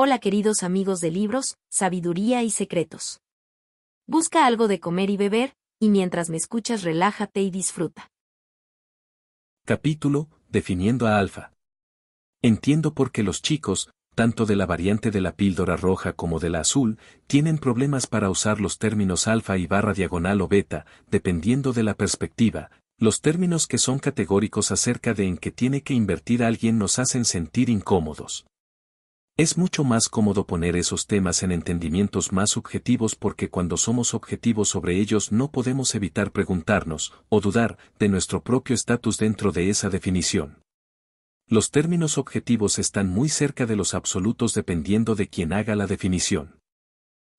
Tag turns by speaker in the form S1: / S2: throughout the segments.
S1: Hola queridos amigos de libros, sabiduría y secretos. Busca algo de comer y beber, y mientras me escuchas relájate y disfruta. Capítulo, definiendo a Alfa. Entiendo por qué los chicos, tanto de la variante de la píldora roja como de la azul, tienen problemas para usar los términos alfa y barra diagonal o beta, dependiendo de la perspectiva, los términos que son categóricos acerca de en qué tiene que invertir alguien nos hacen sentir incómodos. Es mucho más cómodo poner esos temas en entendimientos más subjetivos porque cuando somos objetivos sobre ellos no podemos evitar preguntarnos, o dudar, de nuestro propio estatus dentro de esa definición. Los términos objetivos están muy cerca de los absolutos dependiendo de quien haga la definición.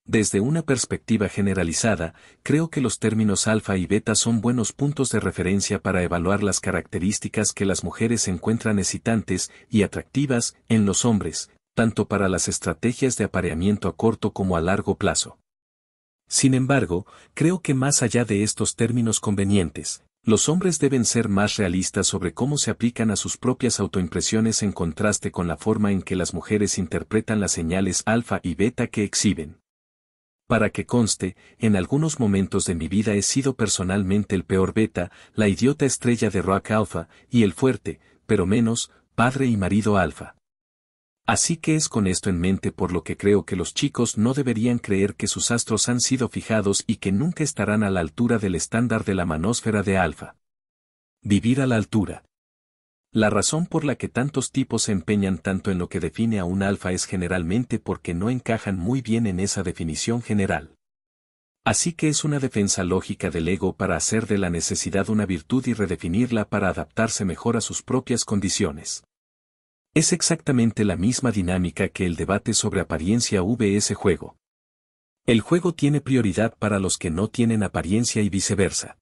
S1: Desde una perspectiva generalizada, creo que los términos alfa y beta son buenos puntos de referencia para evaluar las características que las mujeres encuentran excitantes y atractivas en los hombres, tanto para las estrategias de apareamiento a corto como a largo plazo. Sin embargo, creo que más allá de estos términos convenientes, los hombres deben ser más realistas sobre cómo se aplican a sus propias autoimpresiones en contraste con la forma en que las mujeres interpretan las señales alfa y beta que exhiben. Para que conste, en algunos momentos de mi vida he sido personalmente el peor beta, la idiota estrella de rock alfa, y el fuerte, pero menos, padre y marido alfa. Así que es con esto en mente por lo que creo que los chicos no deberían creer que sus astros han sido fijados y que nunca estarán a la altura del estándar de la manósfera de alfa. Vivir a la altura. La razón por la que tantos tipos se empeñan tanto en lo que define a un alfa es generalmente porque no encajan muy bien en esa definición general. Así que es una defensa lógica del ego para hacer de la necesidad una virtud y redefinirla para adaptarse mejor a sus propias condiciones. Es exactamente la misma dinámica que el debate sobre apariencia VS juego. El juego tiene prioridad para los que no tienen apariencia y viceversa.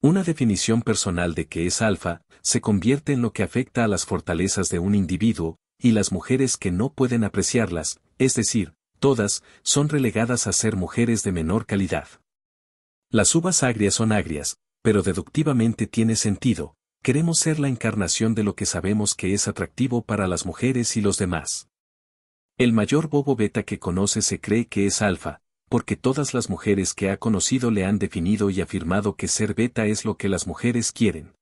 S1: Una definición personal de que es alfa se convierte en lo que afecta a las fortalezas de un individuo y las mujeres que no pueden apreciarlas, es decir, todas, son relegadas a ser mujeres de menor calidad. Las uvas agrias son agrias, pero deductivamente tiene sentido, Queremos ser la encarnación de lo que sabemos que es atractivo para las mujeres y los demás. El mayor bobo beta que conoce se cree que es alfa, porque todas las mujeres que ha conocido le han definido y afirmado que ser beta es lo que las mujeres quieren.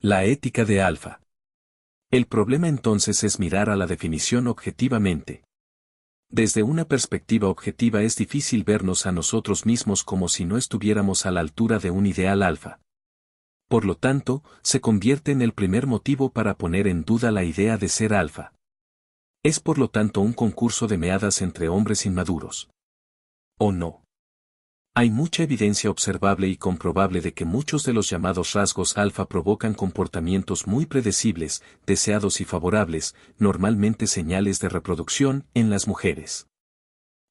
S1: La ética de alfa. El problema entonces es mirar a la definición objetivamente. Desde una perspectiva objetiva es difícil vernos a nosotros mismos como si no estuviéramos a la altura de un ideal alfa. Por lo tanto, se convierte en el primer motivo para poner en duda la idea de ser alfa. Es por lo tanto un concurso de meadas entre hombres inmaduros. ¿O no? Hay mucha evidencia observable y comprobable de que muchos de los llamados rasgos alfa provocan comportamientos muy predecibles, deseados y favorables, normalmente señales de reproducción, en las mujeres.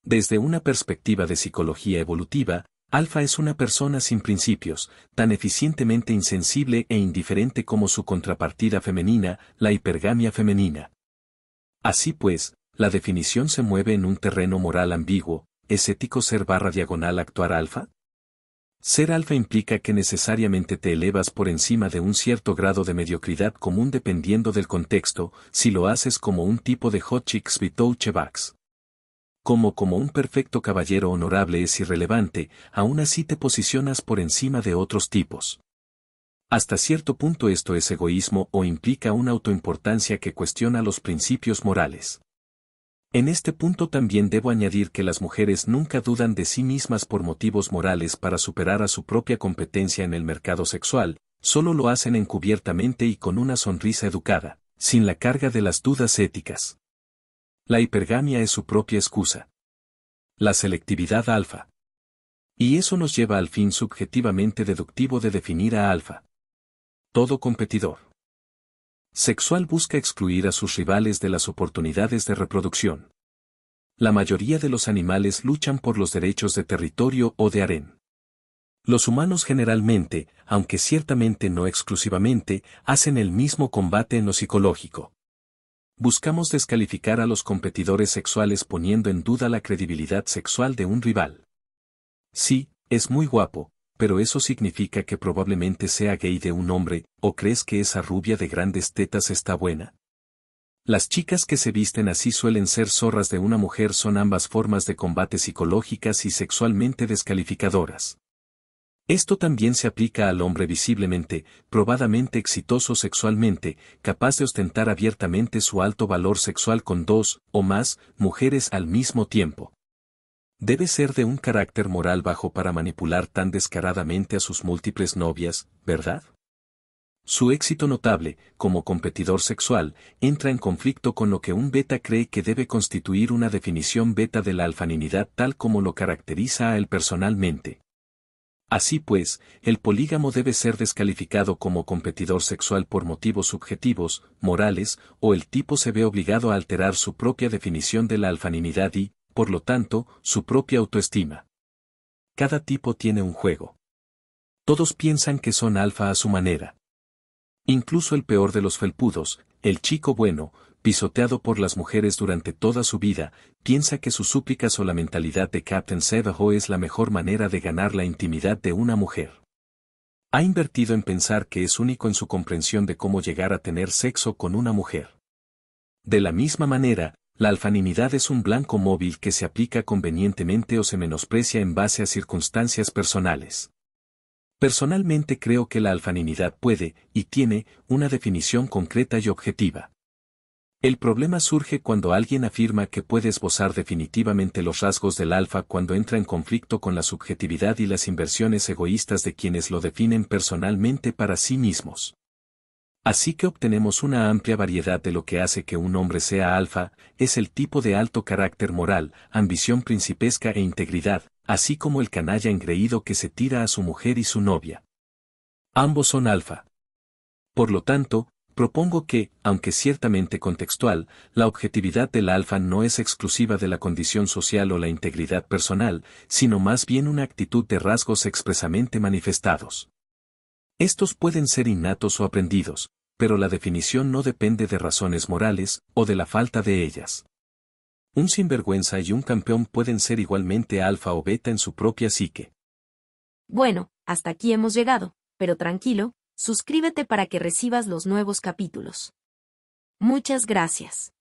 S1: Desde una perspectiva de psicología evolutiva, Alfa es una persona sin principios, tan eficientemente insensible e indiferente como su contrapartida femenina, la hipergamia femenina. Así pues, la definición se mueve en un terreno moral ambiguo, ¿es ético ser barra diagonal actuar alfa? Ser alfa implica que necesariamente te elevas por encima de un cierto grado de mediocridad común dependiendo del contexto, si lo haces como un tipo de hot chicks Chevax como como un perfecto caballero honorable es irrelevante, aún así te posicionas por encima de otros tipos. Hasta cierto punto esto es egoísmo o implica una autoimportancia que cuestiona los principios morales. En este punto también debo añadir que las mujeres nunca dudan de sí mismas por motivos morales para superar a su propia competencia en el mercado sexual, solo lo hacen encubiertamente y con una sonrisa educada, sin la carga de las dudas éticas. La hipergamia es su propia excusa. La selectividad alfa. Y eso nos lleva al fin subjetivamente deductivo de definir a alfa. Todo competidor. Sexual busca excluir a sus rivales de las oportunidades de reproducción. La mayoría de los animales luchan por los derechos de territorio o de harén. Los humanos generalmente, aunque ciertamente no exclusivamente, hacen el mismo combate en lo psicológico. Buscamos descalificar a los competidores sexuales poniendo en duda la credibilidad sexual de un rival. Sí, es muy guapo, pero eso significa que probablemente sea gay de un hombre, o crees que esa rubia de grandes tetas está buena. Las chicas que se visten así suelen ser zorras de una mujer son ambas formas de combate psicológicas y sexualmente descalificadoras. Esto también se aplica al hombre visiblemente, probadamente exitoso sexualmente, capaz de ostentar abiertamente su alto valor sexual con dos, o más, mujeres al mismo tiempo. Debe ser de un carácter moral bajo para manipular tan descaradamente a sus múltiples novias, ¿verdad? Su éxito notable, como competidor sexual, entra en conflicto con lo que un beta cree que debe constituir una definición beta de la alfaninidad tal como lo caracteriza a él personalmente. Así pues, el polígamo debe ser descalificado como competidor sexual por motivos subjetivos, morales, o el tipo se ve obligado a alterar su propia definición de la alfanimidad y, por lo tanto, su propia autoestima. Cada tipo tiene un juego. Todos piensan que son alfa a su manera. Incluso el peor de los felpudos, el chico bueno, pisoteado por las mujeres durante toda su vida, piensa que sus súplicas o la mentalidad de Captain Sebahoe es la mejor manera de ganar la intimidad de una mujer. Ha invertido en pensar que es único en su comprensión de cómo llegar a tener sexo con una mujer. De la misma manera, la alfaninidad es un blanco móvil que se aplica convenientemente o se menosprecia en base a circunstancias personales. Personalmente creo que la alfaninidad puede, y tiene, una definición concreta y objetiva. El problema surge cuando alguien afirma que puede esbozar definitivamente los rasgos del alfa cuando entra en conflicto con la subjetividad y las inversiones egoístas de quienes lo definen personalmente para sí mismos. Así que obtenemos una amplia variedad de lo que hace que un hombre sea alfa, es el tipo de alto carácter moral, ambición principesca e integridad, así como el canalla engreído que se tira a su mujer y su novia. Ambos son alfa. Por lo tanto, propongo que, aunque ciertamente contextual, la objetividad del alfa no es exclusiva de la condición social o la integridad personal, sino más bien una actitud de rasgos expresamente manifestados. Estos pueden ser innatos o aprendidos, pero la definición no depende de razones morales o de la falta de ellas. Un sinvergüenza y un campeón pueden ser igualmente alfa o beta en su propia psique. Bueno, hasta aquí hemos llegado, pero tranquilo, Suscríbete para que recibas los nuevos capítulos. Muchas gracias.